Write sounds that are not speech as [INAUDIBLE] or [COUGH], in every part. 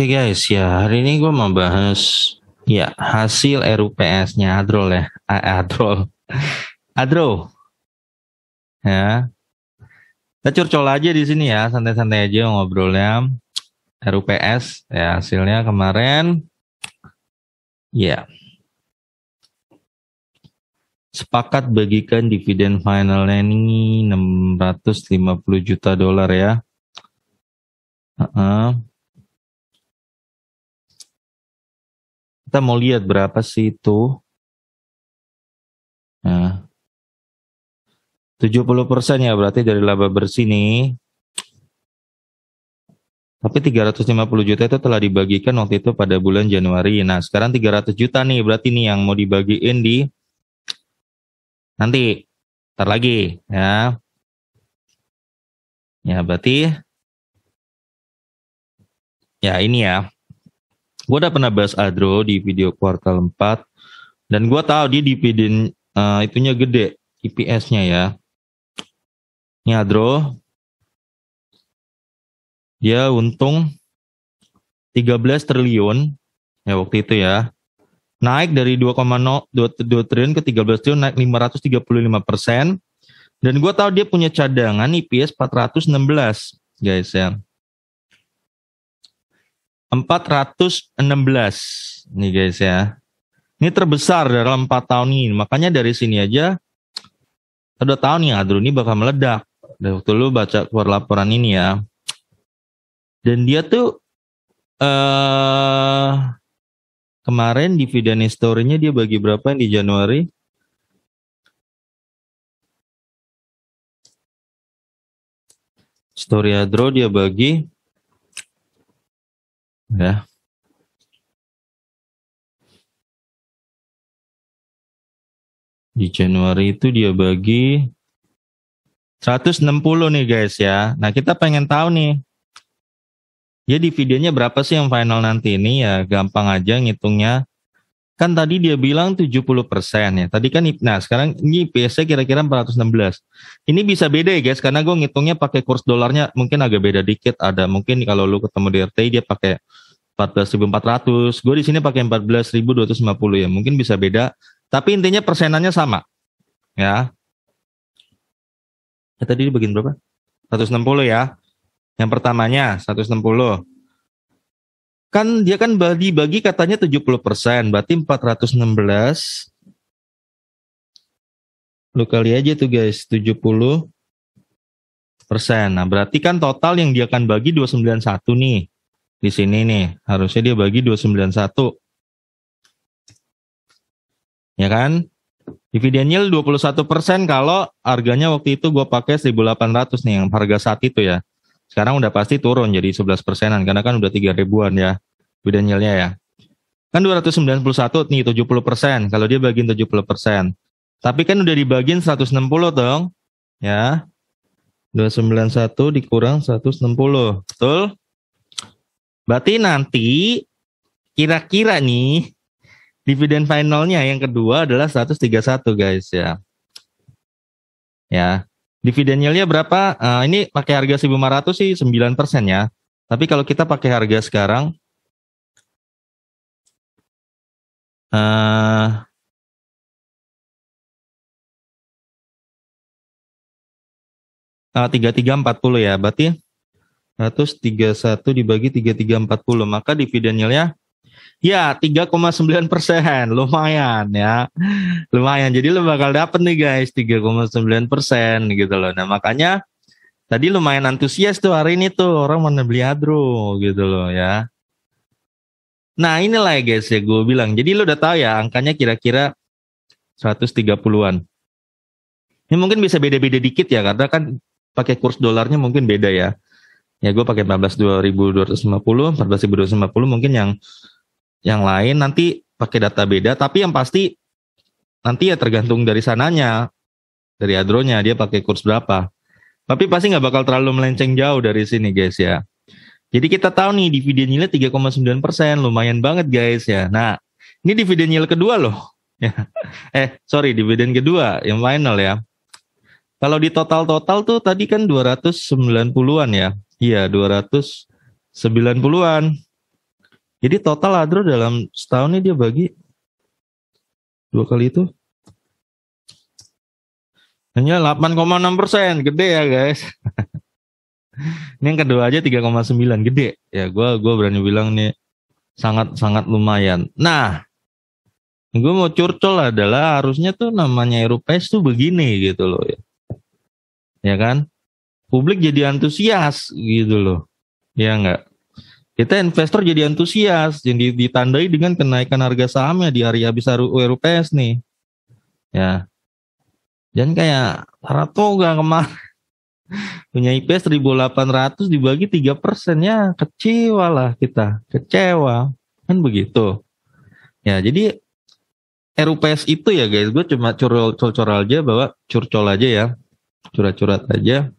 Oke okay guys, ya hari ini gue mau bahas ya hasil RUPS-nya Adrol ya, A Adrol, Adro, ya. Kita curcol aja di sini ya, santai-santai aja ngobrolnya. RUPS ya hasilnya kemarin, ya sepakat bagikan dividen finalnya ini 650 juta dolar ya. Uh -uh Kita mau lihat berapa sih itu. Nah, 70% ya berarti dari laba bersih ini, Tapi 350 juta itu telah dibagikan waktu itu pada bulan Januari. Nah, sekarang 300 juta nih berarti nih yang mau dibagiin di nanti ntar lagi ya. Ya, berarti ya ini ya gue udah pernah bahas Adro di video kuartal 4 dan gue tahu dia dividen uh, eh, itunya gede IPS-nya ya. Ini Adro dia untung 13 triliun ya waktu itu ya. Naik dari 2,02 triliun ke 13 triliun naik 535 persen. Dan gue tahu dia punya cadangan IPS 416 guys ya. 416 nih guys ya. Ini terbesar dalam 4 tahun ini. Makanya dari sini aja ada tahun nih Adru ini bakal meledak. Dari waktu lu baca keluar laporan ini ya. Dan dia tuh eh uh, kemarin dividen historinya dia bagi berapa di Januari? Story Adro dia bagi Ya. Di Januari itu dia bagi 160 nih guys ya. Nah kita pengen tahu nih. Ya dividennya berapa sih yang final nanti ini ya gampang aja ngitungnya. Kan tadi dia bilang 70% ya. Tadi kan nah sekarang ini IPS kira-kira 416. Ini bisa beda ya guys karena gue ngitungnya pakai kurs dolarnya mungkin agak beda dikit ada. Mungkin kalau lu ketemu di RT dia pakai 14.400. Gue di sini pakai 14.250 ya. Mungkin bisa beda, tapi intinya persenannya sama. Ya. ya tadi dibagi berapa? 160 ya. Yang pertamanya 160. Kan dia kan bagi-bagi katanya 70%, berarti 416 lu kali aja tuh guys 70 persen. Nah berarti kan total yang dia akan bagi 291 nih di sini nih harusnya dia bagi 291 ya kan yield 21 persen kalau harganya waktu itu gue pakai 1800 nih yang harga saat itu ya sekarang udah pasti turun jadi 11 persenan karena kan udah 3 ribuan ya yieldnya ya kan 291 nih 70 persen kalau dia bagiin 70 persen tapi kan udah dibagiin 160 dong ya 291 dikurang 160 betul Berarti nanti kira-kira nih dividen finalnya yang kedua adalah 131 guys ya. Ya. Dividen yieldnya berapa? Uh, ini pakai harga 1500 sih 9% ya. Tapi kalau kita pakai harga sekarang uh, Uh, 3340 ya berarti 131 dibagi 3340 maka dividennya ya 3,9 persen lumayan ya lumayan jadi lo bakal dapet nih guys 3,9 persen gitu loh nah makanya tadi lumayan antusias tuh hari ini tuh orang mana beli adro gitu loh ya nah inilah ya guys ya gue bilang jadi lo udah tahu ya angkanya kira-kira 130-an ini mungkin bisa beda-beda dikit ya karena kan pakai kurs dolarnya mungkin beda ya ya gue pakai 14 2250 14.250 mungkin yang yang lain nanti pakai data beda tapi yang pasti nanti ya tergantung dari sananya dari adronya dia pakai kurs berapa tapi pasti nggak bakal terlalu melenceng jauh dari sini guys ya jadi kita tahu nih dividen yield 3,9 persen lumayan banget guys ya nah ini dividen yield kedua loh [LAUGHS] ya. eh sorry dividen kedua yang final ya kalau di total-total tuh tadi kan 290-an ya Iya, 290-an. Jadi total Adro dalam setahun ini dia bagi dua kali itu hanya 8,6 persen, gede ya guys. [LAUGHS] ini yang kedua aja 3,9 gede ya gue gua berani bilang nih sangat sangat lumayan nah gue mau curcol adalah harusnya tuh namanya Europace tuh begini gitu loh ya ya kan publik jadi antusias gitu loh. Ya enggak? Kita investor jadi antusias, jadi ditandai dengan kenaikan harga sahamnya di hari habis URPS nih. Ya. Dan kayak Saratoga kemarin [LAUGHS] punya IPS 1800 dibagi 3 persennya kecewa lah kita, kecewa. Kan begitu. Ya, jadi RUPS itu ya guys, gue cuma curcol curcol aja bahwa curcol aja ya, curat curat aja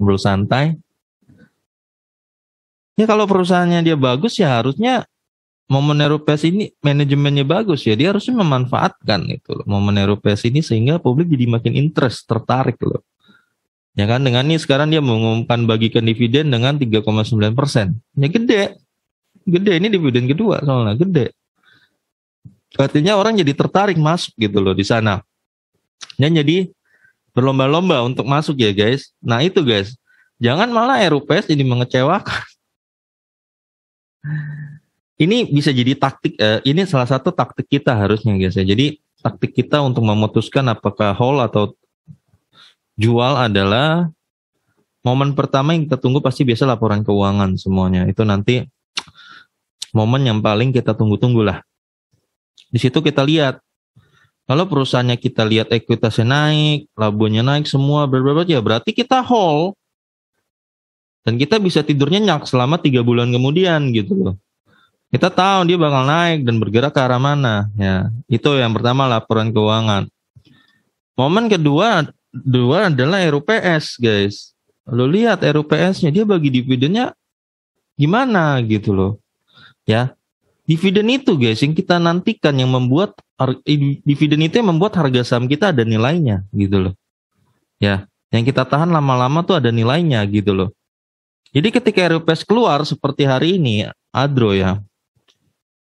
ngobrol santai. Ya kalau perusahaannya dia bagus ya harusnya momen Europace ini manajemennya bagus ya dia harusnya memanfaatkan itu loh momen Europace ini sehingga publik jadi makin interest tertarik gitu loh ya kan dengan ini sekarang dia mengumumkan bagikan dividen dengan 3,9 persen ya gede gede ini dividen kedua soalnya gede artinya orang jadi tertarik masuk gitu loh di sana dan jadi berlomba-lomba untuk masuk ya guys. Nah itu guys, jangan malah RUPS ini mengecewakan. Ini bisa jadi taktik, eh, ini salah satu taktik kita harusnya guys ya. Jadi taktik kita untuk memutuskan apakah hold atau jual adalah momen pertama yang kita tunggu pasti biasa laporan keuangan semuanya. Itu nanti momen yang paling kita tunggu-tunggulah. Di situ kita lihat kalau perusahaannya kita lihat ekuitasnya naik, labunya naik semua berapa ya berarti kita hold. Dan kita bisa tidurnya nyenyak selama tiga bulan kemudian gitu loh. Kita tahu dia bakal naik dan bergerak ke arah mana. Ya, itu yang pertama laporan keuangan. Momen kedua dua adalah RUPS, guys. Lo lihat RUPS-nya dia bagi dividennya gimana gitu loh. Ya. Dividen itu guys yang kita nantikan yang membuat dividen itu yang membuat harga saham kita ada nilainya gitu loh. Ya, yang kita tahan lama-lama tuh ada nilainya gitu loh. Jadi ketika RUPS keluar seperti hari ini Adro ya.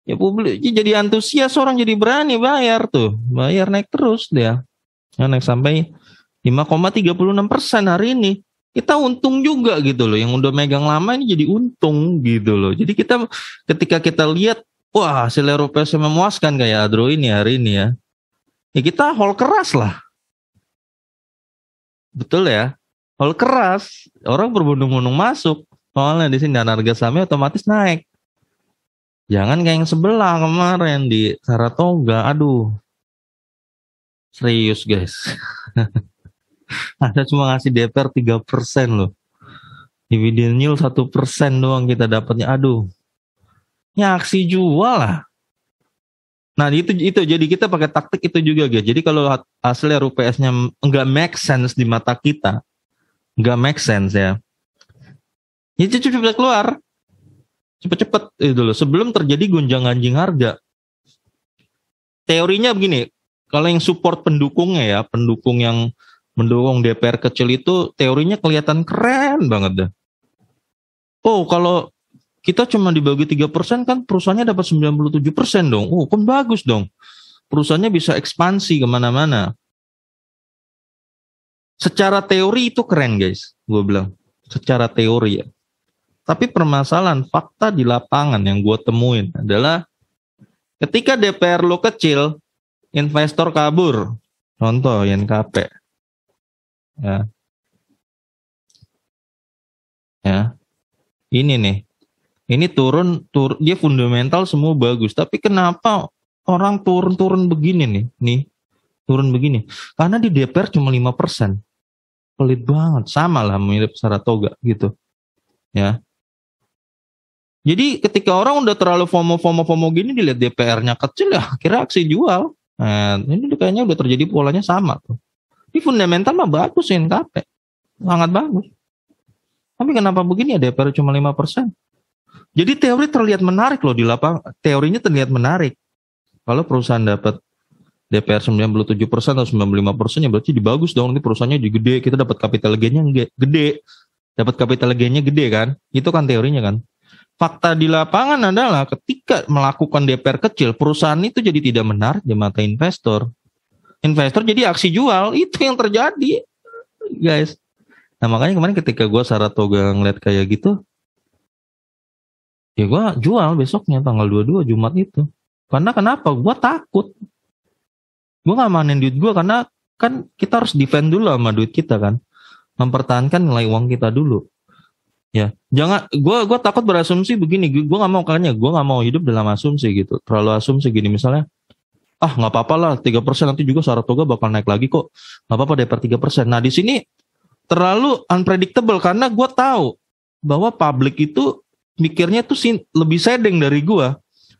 Ya publik jadi antusias orang jadi berani bayar tuh. Bayar naik terus dia. Ya, naik sampai 5,36 persen hari ini. Kita untung juga gitu loh. Yang udah megang lama ini jadi untung gitu loh. Jadi kita ketika kita lihat Wah, hasil Eropa memuaskan kayak Adro ini hari ini ya. Ya kita hold keras lah. Betul ya? Hold keras, orang berbondong-bondong masuk. Soalnya di sini dan harga sahamnya otomatis naik. Jangan kayak yang sebelah kemarin di Saratoga. Aduh. Serius guys. [LAUGHS] Ada cuma ngasih DPR 3% loh. Dividend yield 1% doang kita dapatnya. Aduh ya aksi jual lah. Nah itu itu jadi kita pakai taktik itu juga guys. Jadi kalau hasilnya RUPS-nya nggak make sense di mata kita, nggak make sense ya. Ya cepet-cepet keluar, cepet-cepet itu loh. Sebelum terjadi gonjang anjing harga. Teorinya begini, kalau yang support pendukungnya ya, pendukung yang mendukung DPR kecil itu teorinya kelihatan keren banget dah. Oh kalau kita cuma dibagi 3% kan perusahaannya dapat 97% dong. Oh, kan bagus dong. Perusahaannya bisa ekspansi kemana-mana. Secara teori itu keren guys, gue bilang. Secara teori ya. Tapi permasalahan fakta di lapangan yang gue temuin adalah ketika DPR lo kecil, investor kabur. Contoh YNKP. Ya. Ya. Ini nih, ini turun tur dia fundamental semua bagus tapi kenapa orang turun-turun begini nih nih turun begini karena di DPR cuma lima persen pelit banget sama lah mirip Saratoga gitu ya jadi ketika orang udah terlalu FOMO FOMO FOMO gini dilihat DPR-nya kecil ya akhirnya aksi jual nah, ini kayaknya udah terjadi polanya sama tuh ini fundamental mah bagus NKP sangat bagus tapi kenapa begini ya DPR cuma lima persen jadi teori terlihat menarik loh di lapang, teorinya terlihat menarik. Kalau perusahaan dapat DPR 97% atau 95% ya berarti dibagus dong nanti perusahaannya gede, kita dapat capital gainnya gede. Dapat capital gainnya gede kan? Itu kan teorinya kan. Fakta di lapangan adalah ketika melakukan DPR kecil, perusahaan itu jadi tidak menarik di mata investor. Investor jadi aksi jual, itu yang terjadi. Guys. Nah makanya kemarin ketika gue Saratoga ngeliat kayak gitu, ya gue jual besoknya tanggal 22 Jumat itu karena kenapa gue takut gue gak manen duit gue karena kan kita harus defend dulu sama duit kita kan mempertahankan nilai uang kita dulu ya jangan gue gue takut berasumsi begini gue gak mau kayaknya gue gak mau hidup dalam asumsi gitu terlalu asumsi gini misalnya ah nggak apa-apa lah tiga persen nanti juga Saratoga bakal naik lagi kok nggak apa-apa deh per tiga persen nah di sini terlalu unpredictable karena gue tahu bahwa publik itu mikirnya tuh sin, lebih sedeng dari gue.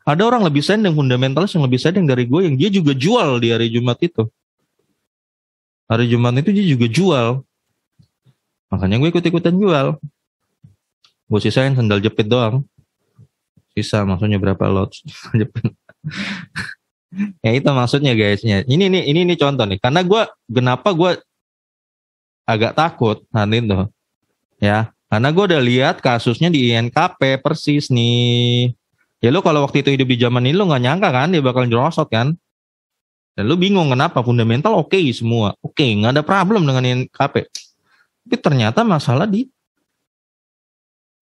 Ada orang lebih sedeng, fundamentalis yang lebih sedeng dari gue, yang dia juga jual di hari Jumat itu. Hari Jumat itu dia juga jual. Makanya gue ikut-ikutan jual. Gue sisain sandal jepit doang. Sisa maksudnya berapa lot [LAUGHS] jepit. [LAUGHS] ya itu maksudnya guysnya. Ini nih ini nih contoh nih. Karena gue kenapa gue agak takut nanti tuh. Ya, karena gue udah lihat kasusnya di INKP persis nih. Ya lo kalau waktu itu hidup di zaman ini lo nggak nyangka kan dia bakal nyerosot kan? Dan lu bingung kenapa fundamental oke okay semua, oke okay, nggak ada problem dengan INKP. Tapi ternyata masalah di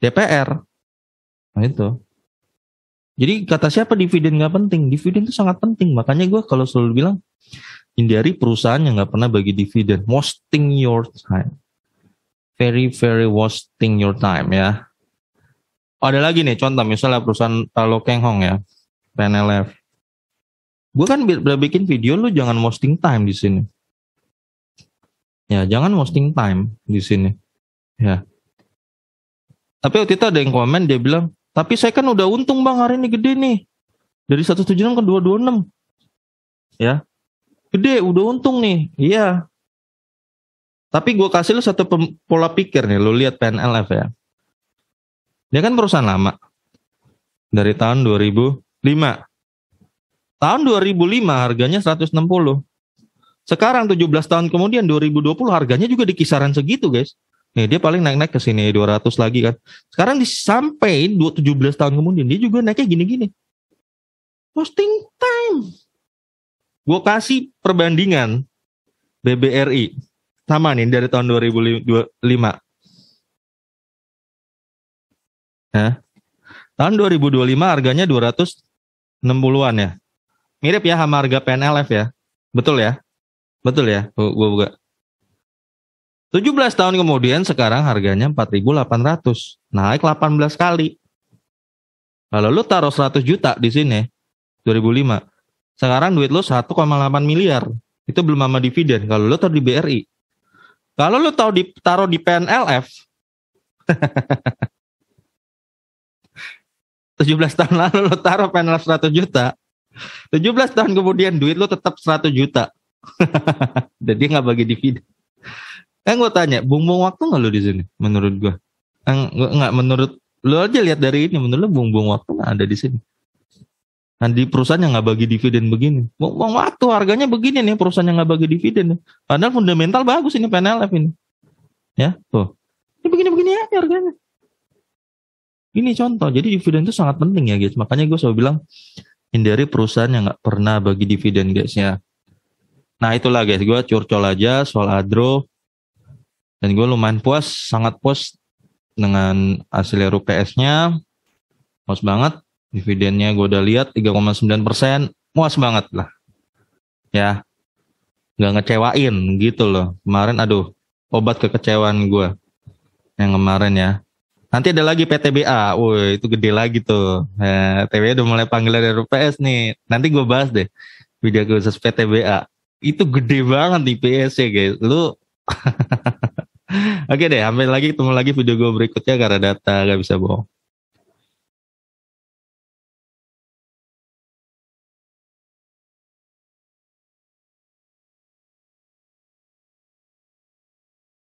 DPR. Nah itu. Jadi kata siapa dividen nggak penting? Dividen itu sangat penting. Makanya gue kalau selalu bilang hindari perusahaan yang nggak pernah bagi dividen. Wasting your time very very wasting your time ya. ada lagi nih contoh misalnya perusahaan Talo eh, Keng Hong ya, PNLF. Gue kan udah bikin video lu jangan wasting time di sini. Ya, jangan wasting time di sini. Ya. Tapi waktu itu ada yang komen dia bilang, "Tapi saya kan udah untung Bang hari ini gede nih. Dari 176 ke 226." Ya. Gede, udah untung nih. Iya, tapi gue kasih lu satu pola pikir nih, lu lihat PNLF ya. Dia kan perusahaan lama. Dari tahun 2005. Tahun 2005 harganya 160. Sekarang 17 tahun kemudian 2020 harganya juga di kisaran segitu guys. Nih dia paling naik-naik ke sini 200 lagi kan. Sekarang di, sampai 17 tahun kemudian dia juga naiknya gini-gini. Posting time. Gue kasih perbandingan BBRI sama nih dari tahun 2005. Nah, Tahun 2025 harganya 260-an ya. Mirip ya sama harga PNLF ya. Betul ya? Betul ya? Gue buka. 17 tahun kemudian sekarang harganya 4.800. Naik 18 kali. Kalau lu taruh 100 juta di sini 2005. Sekarang duit lu 1,8 miliar. Itu belum sama dividen. Kalau lu taruh di BRI kalau lu tahu taruh di PNLF 17 [LAUGHS] tahun lalu lu taruh PNLF 100 juta 17 tahun kemudian duit lu tetap 100 juta jadi [LAUGHS] nggak bagi dividen Eh gue tanya bumbung waktu nggak lu di sini menurut gue eh, nggak menurut lu aja lihat dari ini menurut lu bumbung waktu nggak ada di sini Nah di perusahaan yang nggak bagi dividen begini, mau waktu harganya begini nih perusahaan yang nggak bagi dividen. Padahal fundamental bagus ini PNLF ini, ya tuh. Ini begini-begini aja harganya. Ini contoh. Jadi dividen itu sangat penting ya guys. Makanya gue selalu bilang hindari perusahaan yang nggak pernah bagi dividen guys ya. Nah itulah guys, gue curcol aja soal Adro. Dan gue lumayan puas, sangat puas dengan hasil RUPS-nya. Puas banget. Dividennya gue udah lihat 3,9 persen, muas banget lah. Ya, nggak ngecewain gitu loh. Kemarin aduh, obat kekecewaan gue yang kemarin ya. Nanti ada lagi PTBA, woi itu gede lagi tuh. Eh, ya, TBA udah mulai panggilan dari UPS nih. Nanti gue bahas deh video khusus PTBA. Itu gede banget di PS ya guys. Lu [LAUGHS] Oke deh, sampai lagi ketemu lagi video gue berikutnya karena data gak bisa bohong.